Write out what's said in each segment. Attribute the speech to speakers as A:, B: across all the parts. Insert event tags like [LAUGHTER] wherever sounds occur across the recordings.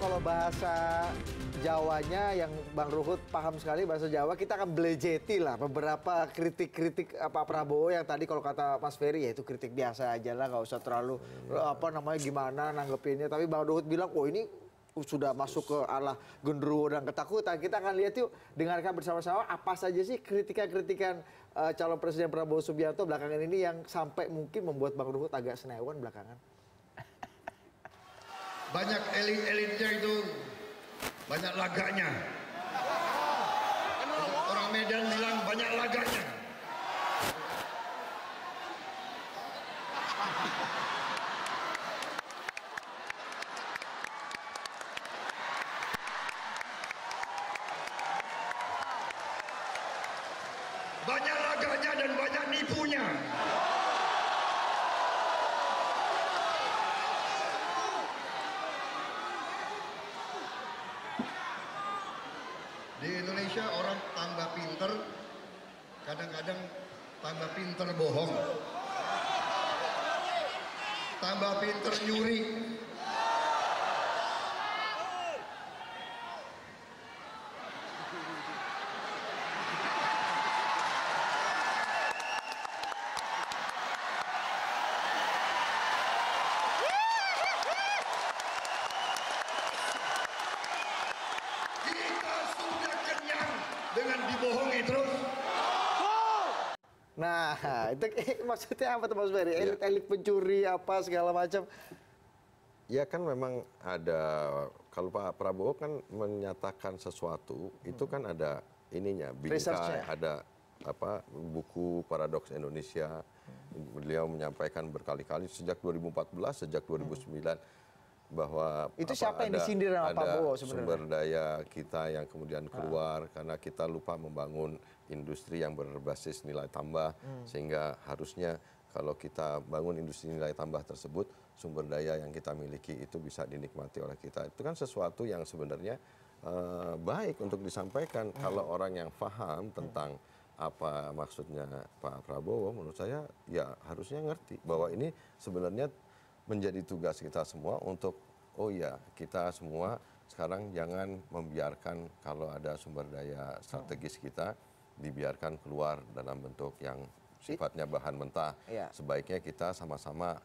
A: kalau bahasa Jawanya yang Bang Ruhut paham sekali bahasa Jawa, kita akan belejeti lah beberapa kritik-kritik eh, Pak Prabowo yang tadi kalau kata Mas Ferry ya itu kritik biasa aja lah, nggak usah terlalu hmm. apa namanya gimana nanggepinnya. Tapi Bang Ruhut bilang, oh ini sudah masuk ke arah genderuwo dan ketakutan. Kita akan lihat yuk, dengarkan bersama-sama apa saja sih kritikan-kritikan uh, calon Presiden Prabowo Subianto belakangan ini yang sampai mungkin membuat Bang Ruhut agak senewan belakangan banyak elit-elitnya itu banyak
B: laganya orang
A: Medan bilang banyak laganya
C: banyak laganya dan banyak nipunya Indonesia orang tambah pinter, kadang-kadang tambah pinter bohong, tambah
A: pinter nyuri, Nah, [LAUGHS] itu [LAUGHS] maksudnya apa tuh Mas Ferry? Iya. Elit-elit pencuri apa segala macam.
B: Ya kan memang ada kalau Pak Prabowo kan menyatakan sesuatu hmm. itu kan ada ininya bingkai ada apa buku paradoks Indonesia hmm. beliau menyampaikan berkali-kali sejak 2014 sejak 2009 hmm bahwa itu siapa ada, yang disindir sama Pak Bowo sebenarnya sumber daya kita yang kemudian keluar ha. Ah. karena kita lupa membangun industri yang berbasis nilai tambah hmm. sehingga harusnya kalau kita bangun industri nilai tambah tersebut sumber daya yang kita miliki itu bisa dinikmati oleh kita itu kan sesuatu yang sebenarnya uh, baik untuk disampaikan hmm. kalau orang yang paham hmm. tentang hmm apa maksudnya Pak Prabowo menurut saya ya harusnya ngerti bahwa ini sebenarnya menjadi tugas kita semua untuk oh ya kita semua sekarang jangan membiarkan kalau ada sumber daya strategis kita dibiarkan keluar dalam bentuk yang sifatnya bahan mentah. Ya. Sebaiknya kita sama-sama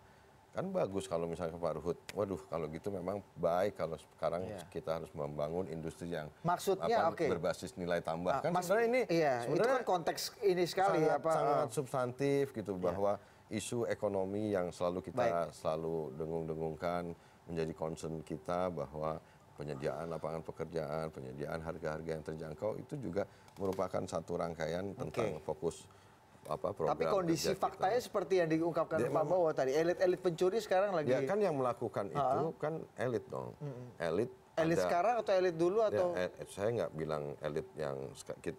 B: kan bagus kalau misalnya Pak Ruhut, waduh kalau gitu memang baik kalau sekarang ya. kita harus membangun industri yang maksudnya apa, okay. berbasis nilai tambah nah, kan sebenarnya ini iya, sebenarnya itu kan
A: konteks ini sekali ya, sangat, apa sangat
B: substantif gitu iya. bahwa isu ekonomi yang selalu kita Baik. selalu dengung-dengungkan menjadi concern kita bahwa penyediaan lapangan pekerjaan, penyediaan harga-harga yang terjangkau itu juga merupakan satu rangkaian tentang okay. fokus apa program Tapi kondisi
A: faktanya kita. seperti yang diungkapkan Pak Prabowo tadi, elit-elit pencuri sekarang lagi Ya kan
B: yang melakukan ha? itu kan elit dong. Hmm. Elit Elit sekarang
A: atau elit dulu ya, atau? Ya,
B: saya nggak bilang elit yang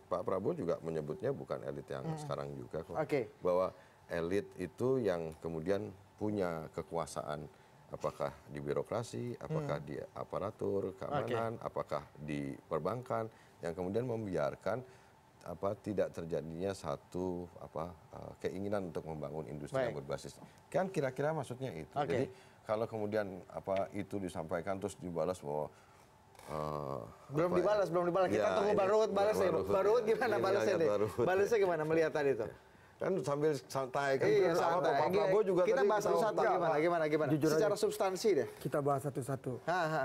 B: Pak Prabowo juga menyebutnya bukan elit yang hmm. sekarang juga kok. Okay. Bahwa elit itu yang kemudian punya kekuasaan apakah di birokrasi, apakah hmm. di aparatur keamanan, okay. apakah di perbankan yang kemudian membiarkan apa tidak terjadinya satu apa eh, keinginan untuk membangun industri Baik. yang berbasis kan kira-kira maksudnya itu okay. jadi kalau kemudian apa itu disampaikan terus dibalas bahwa Uh, belum dibalas, ya? belum dibalas. Kita ya, tunggu baru balasnya. ya, Baru gimana balasnya iya, Balasnya iya, gimana melihat tadi itu? kan sambil santai kan iya, santai. Pak Prabowo juga kita tadi bahas satu satu gimana gimana gimana Jujur secara aja.
C: substansi deh kita bahas satu-satu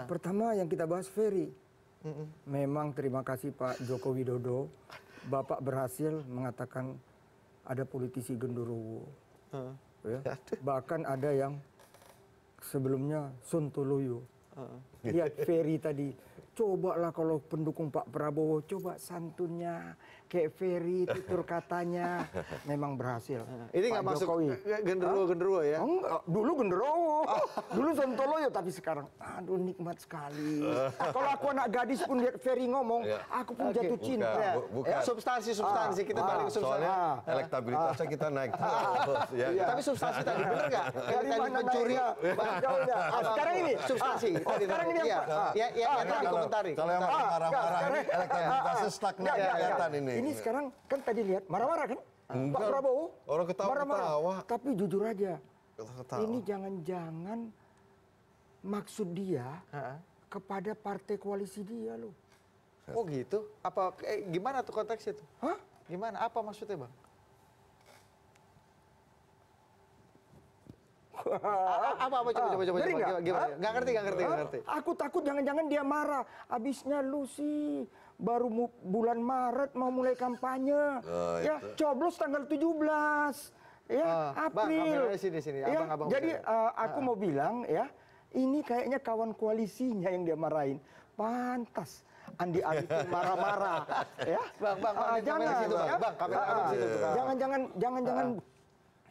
C: pertama yang kita bahas Ferry mm hmm memang terima kasih Pak Joko Widodo Bapak berhasil mengatakan ada politisi gendurowo uh. ya. [LAUGHS] bahkan ada yang sebelumnya Suntoloyo uh. lihat Ferry tadi Coba lah kalau pendukung Pak Prabowo coba santunnya kayak Ferry tutur [LAUGHS] katanya memang berhasil. Ini nggak masuk genderuwo genderuwo ya? Enggak, dulu genderuwo, [LAUGHS] dulu ya, tapi sekarang aduh nikmat sekali. [LAUGHS] kalau aku anak gadis pun lihat Ferry ngomong, ya. aku pun jatuh cinta. Bukan, ya. Substansi substansi ah, kita balik ah. substansi. Soalnya ah. elektabilitasnya
B: kita naik terus. Ya. Iya, tapi substansi tadi benar nggak? Dari tadi pencuri. Sekarang ini substansi. Sekarang ini yang ya, ya, komentari. Kalau yang marah-marah
C: ini ah, elektabilitasnya stagnan kelihatan ini. Ini sekarang kan tadi lihat marah-marah kan? Enggak. Pak Prabowo
B: orang ketawa, marah -marah.
C: ketawa. Tapi jujur aja. Ketawa. Ini jangan-jangan maksud dia ha? kepada partai koalisi dia loh.
A: Oh gitu? Apa eh, gimana tuh konteksnya tuh? Hah? Gimana? Apa maksudnya, Bang?
C: [LAUGHS]
A: apa apa coba coba coba coba gimana nggak ngerti nggak ngerti nggak ngerti
C: aku takut jangan-jangan dia marah abisnya lu sih baru bulan Maret mau mulai kampanye oh, ya itu. coblos tanggal 17 ya uh, April. Bang, sini sini. Ya, abang, abang jadi uh, aku uh. mau bilang ya, ini kayaknya kawan koalisinya yang dia marahin. Pantas. Andi Arifin marah-marah [LAUGHS] ya. Bang, bang, bang, ah, jangan ya. jangan, jangan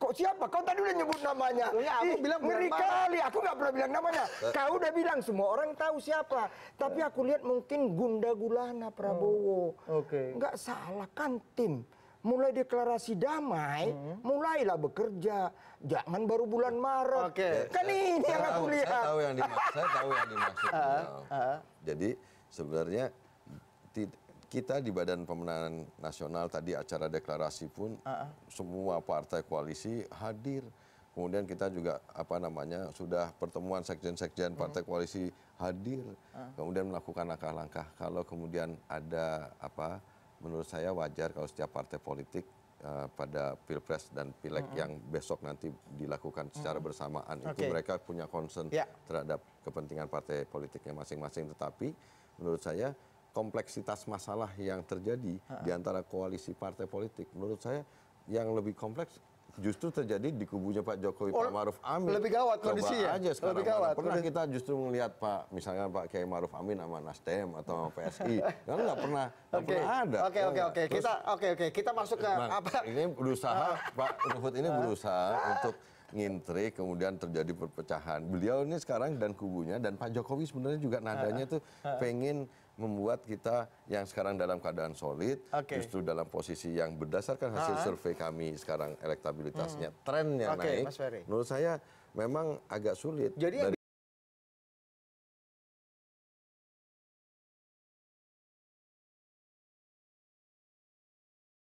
C: kok siapa? Kau tadi udah nyebut namanya. Ya, aku bilang ngeri kali, aku nggak pernah bilang namanya. [LAUGHS] Eh. Kau udah bilang semua orang tahu siapa. Tapi eh. aku lihat mungkin Gunda Gulana Prabowo. Oh, Oke. Okay. Nggak salah kan tim. Mulai deklarasi damai, hmm. mulailah bekerja. Jangan baru bulan Maret. Oke. Okay. Kan ini saya yang tahu, aku lihat. Saya tahu
B: yang dimaksud. saya tahu yang dimaksud. [LAUGHS] Ah, ah. Jadi sebenarnya tidak kita di Badan Pemenangan Nasional tadi acara deklarasi pun uh -uh. semua partai koalisi hadir. Kemudian kita juga apa namanya sudah pertemuan sekjen-sekjen partai koalisi hadir. Uh. Kemudian melakukan langkah-langkah. Kalau kemudian ada apa menurut saya wajar kalau setiap partai politik uh, pada pilpres dan pileg uh -huh. yang besok nanti dilakukan secara uh -huh. bersamaan okay. itu mereka punya concern yeah. terhadap kepentingan partai politiknya masing-masing tetapi menurut saya kompleksitas masalah yang terjadi di antara koalisi partai politik menurut saya yang lebih kompleks justru terjadi di kubunya Pak Jokowi oh, Pak Maruf Amin lebih gawat Coba kondisinya aja sekarang lebih gawat, pernah kondisi. kita justru melihat Pak misalnya Pak Kiai Maruf Amin sama Nasdem atau sama PSI [LAUGHS] kan nggak pernah nggak okay. pernah ada oke iya oke oke kita oke
A: okay, oke okay. kita masuk ke Bang,
B: apa ini berusaha Pak Ruhut ini berusaha untuk ngintri kemudian terjadi perpecahan beliau ini sekarang dan kubunya dan Pak Jokowi sebenarnya juga nadanya itu pengen membuat kita yang sekarang dalam keadaan solid, okay. justru dalam posisi yang berdasarkan hasil uh survei kami sekarang elektabilitasnya, hmm. trennya okay, naik. Menurut saya memang agak sulit. Jadi yang